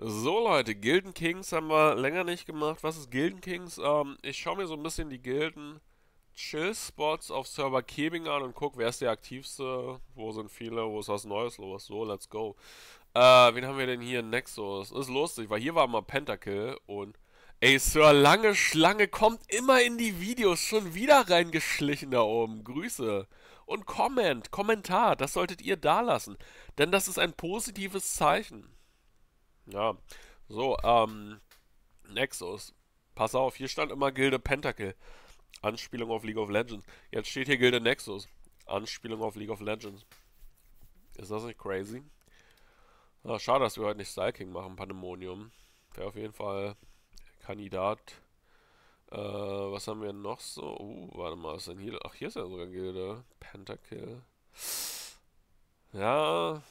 So Leute, Gilden Kings haben wir länger nicht gemacht. Was ist Gilden Kings? Ähm, ich schaue mir so ein bisschen die Gilden Chill-Spots auf Server Kebing an und guck, wer ist der aktivste, wo sind viele, wo ist was Neues los. So, let's go. Äh, wen haben wir denn hier? Nexus. Ist lustig, weil hier war mal Pentakill und... Ey, Sir, lange Schlange kommt immer in die Videos, schon wieder reingeschlichen da oben. Grüße. Und Comment, Kommentar, das solltet ihr da lassen, denn das ist ein positives Zeichen. Ja, so, ähm, Nexus. Pass auf, hier stand immer Gilde Pentakill. Anspielung auf League of Legends. Jetzt steht hier Gilde Nexus. Anspielung auf League of Legends. Ist das nicht crazy? Na, ah, schade, dass wir heute nicht Stalking machen, Pandemonium. Wäre auf jeden Fall Kandidat. Äh, was haben wir noch so? Uh, warte mal, was ist denn hier? Ach, hier ist ja sogar Gilde. Pentakill. Ja,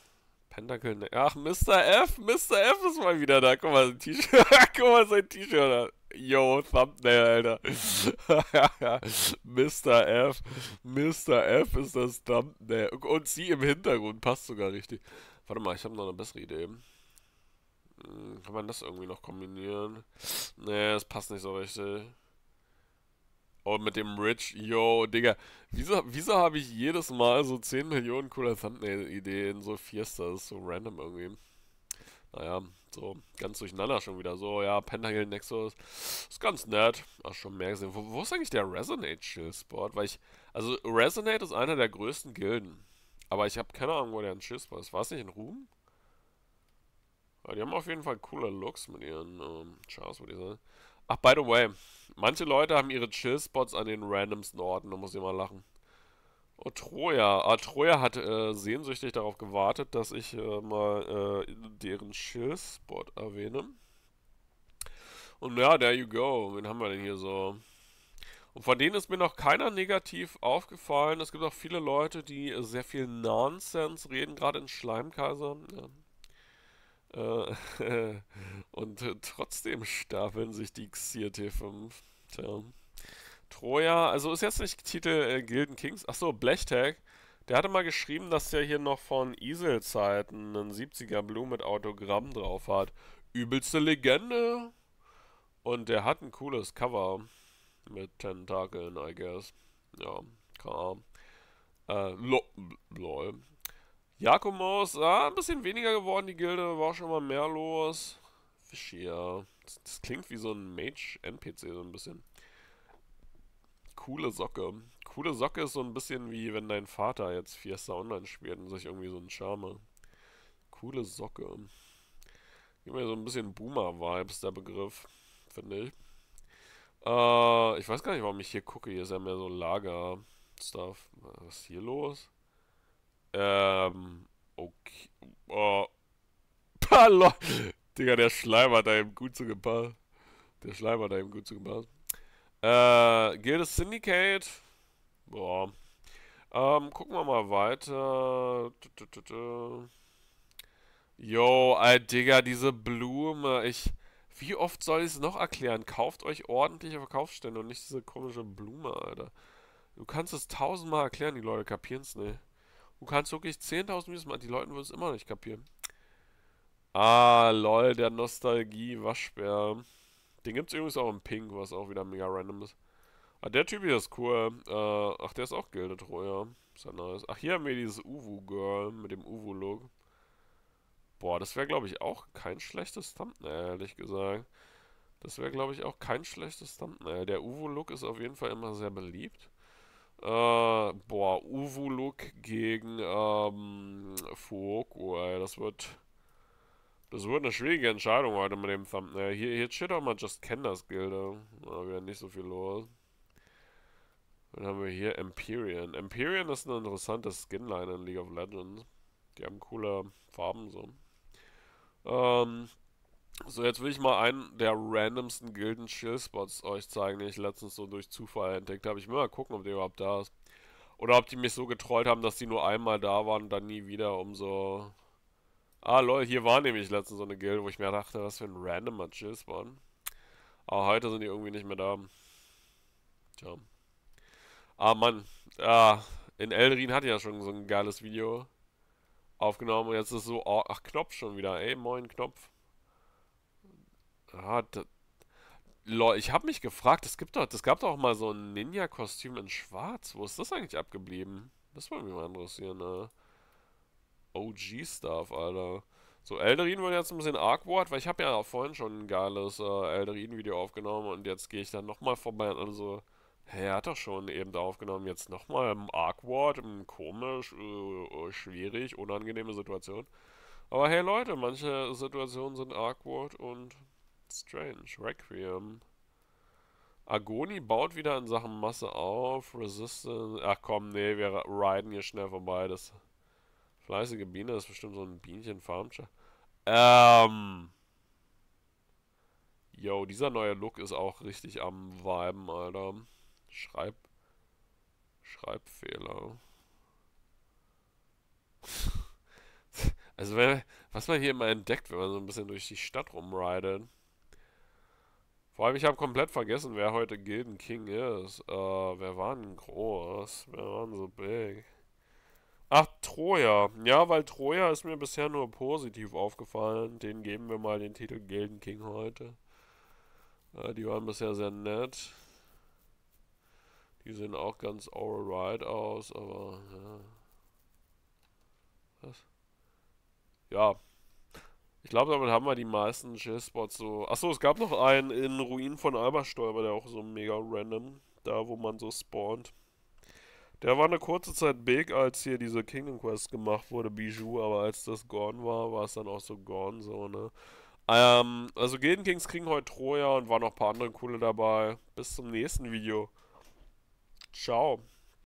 Pentacle. Ach, Mr. F. Mr. F ist mal wieder da. Guck mal, sein T-Shirt. Guck mal, sein T-Shirt Yo, Thumbnail, Alter. Mr. F. Mr. F ist das Thumbnail. Und sie im Hintergrund. Passt sogar richtig. Warte mal, ich habe noch eine bessere Idee. Hm, kann man das irgendwie noch kombinieren? Nee, das passt nicht so richtig. Und mit dem Rich, yo, Digga. Wieso, wieso habe ich jedes Mal so 10 Millionen coole Thumbnail-Ideen, so Fiesta, das ist so random irgendwie. Naja, so ganz durcheinander schon wieder. So, ja, Pentakill Nexus ist ganz nett. Ach, schon mehr gesehen. Wo, wo ist eigentlich der Resonate Chill Spot? Weil ich, also Resonate ist einer der größten Gilden. Aber ich habe keine Ahnung, wo der ein Chill Spot ist. War es nicht in Ruhm? Ja, die haben auf jeden Fall coole Looks mit ihren ähm, Chars, würde ich sagen. Ach, by the way, manche Leute haben ihre Chill-Spots an den randomsten Orten, da muss ich mal lachen. Oh, Troja. Ah, Troja hat äh, sehnsüchtig darauf gewartet, dass ich äh, mal äh, deren Chill-Spot erwähne. Und ja, there you go. Wen haben wir denn hier so? Und von denen ist mir noch keiner negativ aufgefallen. Es gibt auch viele Leute, die äh, sehr viel Nonsense reden, gerade in Schleimkaiser. Ja. Äh, und trotzdem stapeln sich die Xir T5. Tja. Troja, also ist jetzt nicht Titel äh, Gilden Kings. Achso, Blechtag. Der hatte mal geschrieben, dass der hier noch von Isel-Zeiten einen 70er Blue mit Autogramm drauf hat. Übelste Legende. Und der hat ein cooles Cover. Mit Tentakeln, I guess. Ja, klar. Äh, lol. Jakomos, ah, ein bisschen weniger geworden, die Gilde, war schon mal mehr los. Fischier. Das, das klingt wie so ein Mage-NPC so ein bisschen. Coole Socke. Coole Socke ist so ein bisschen wie wenn dein Vater jetzt Fiesta Online spielt und sich irgendwie so ein Charme. Coole Socke. Gibt mir so ein bisschen Boomer-Vibes, der Begriff, finde ich. Äh, ich weiß gar nicht, warum ich hier gucke. Hier ist ja mehr so Lager-Stuff. Was ist hier los? Ähm, okay. Oh. Pah, Digga, der Schleim hat da eben gut zugepasst. Der Schleim hat da eben gut zugepasst. Äh, Guild Syndicate. Boah. Ähm, gucken wir mal weiter. Yo, ey, Digga, diese Blume. Ich. Wie oft soll ich es noch erklären? Kauft euch ordentliche Verkaufsstände und nicht diese komische Blume, Alter. Du kannst es tausendmal erklären, die Leute kapieren es nicht. Du kannst wirklich 10.000 Videos machen. Die Leute würden es immer nicht kapieren. Ah, lol, der Nostalgie-Waschbär. Den gibt es übrigens auch im Pink, was auch wieder mega random ist. Ah, der Typ hier ist cool. Äh, ach, der ist auch Gildetreuer. Ist ja nice. Ach, hier haben wir dieses Uwu-Girl mit dem Uwu-Look. Boah, das wäre, glaube ich, auch kein schlechtes Thumbnail, ehrlich gesagt. Das wäre, glaube ich, auch kein schlechtes Thumbnail. Der Uwu-Look ist auf jeden Fall immer sehr beliebt. Äh, boah, Uvuluk gegen ähm, Fuoku, ey. Das wird. Das wird eine schwierige Entscheidung heute mit dem Thumbnail. Äh, hier, hier steht auch mal Just Kenders Gilde. Äh, da wäre nicht so viel los. Dann haben wir hier Empyrean. Empyrean ist eine interessante Skinline in League of Legends. Die haben coole Farben so. Ähm. So, jetzt will ich mal einen der randomsten Gilden Chill-Spots euch zeigen, den ich letztens so durch Zufall entdeckt habe. Ich will mal gucken, ob der überhaupt da ist. Oder ob die mich so getrollt haben, dass die nur einmal da waren und dann nie wieder, um so... Ah, lol, hier war nämlich letztens so eine Gilde, wo ich mir dachte, was für ein randomer Chill-Spawn. Aber heute sind die irgendwie nicht mehr da. Tja. Ah, Mann. Ah, in Eldrin hatte ich ja schon so ein geiles Video aufgenommen. Und jetzt ist so... Oh, ach, Knopf schon wieder. Ey, moin, Knopf. Ja, da, Lol, ich habe mich gefragt, es gibt doch, das gab doch auch mal so ein Ninja-Kostüm in Schwarz. Wo ist das eigentlich abgeblieben? Das würde mich mal interessieren, ne? OG-Stuff, Alter. So, Elderin wird jetzt ein bisschen awkward, weil ich habe ja auch vorhin schon ein geiles äh, Elderin-Video aufgenommen und jetzt gehe ich dann nochmal vorbei und so, hä, er hat doch schon eben da aufgenommen, jetzt nochmal im arg im komisch, äh, äh, schwierig, unangenehme Situation. Aber hey Leute, manche Situationen sind awkward und Strange. Requiem. Agoni baut wieder in Sachen Masse auf. Resistance. Ach komm, nee, wir riden hier schnell vorbei. Das fleißige Biene ist bestimmt so ein bienchen farm Ähm. Yo, dieser neue Look ist auch richtig am Viben, Alter. Schreib. Schreibfehler. also, wenn, was man hier immer entdeckt, wenn man so ein bisschen durch die Stadt rumridet. Vor allem, ich habe komplett vergessen, wer heute Gilden King ist. Äh, wer war denn groß? Wer war denn so big? Ach, Troja. Ja, weil Troja ist mir bisher nur positiv aufgefallen. Den geben wir mal den Titel Gilden King heute. Äh, die waren bisher sehr nett. Die sehen auch ganz alright aus, aber ja. Was? Ja, ich glaube, damit haben wir die meisten Chill-Spots so. Achso, es gab noch einen in Ruinen von Alberstäuber, der auch so mega random, da wo man so spawnt. Der war eine kurze Zeit big, als hier diese Kingdom Quest gemacht wurde, Bijou, aber als das gone war, war es dann auch so gone, so, ne? Ähm, also Gilden Kings kriegen heute Troja und waren noch ein paar andere coole dabei. Bis zum nächsten Video. Ciao.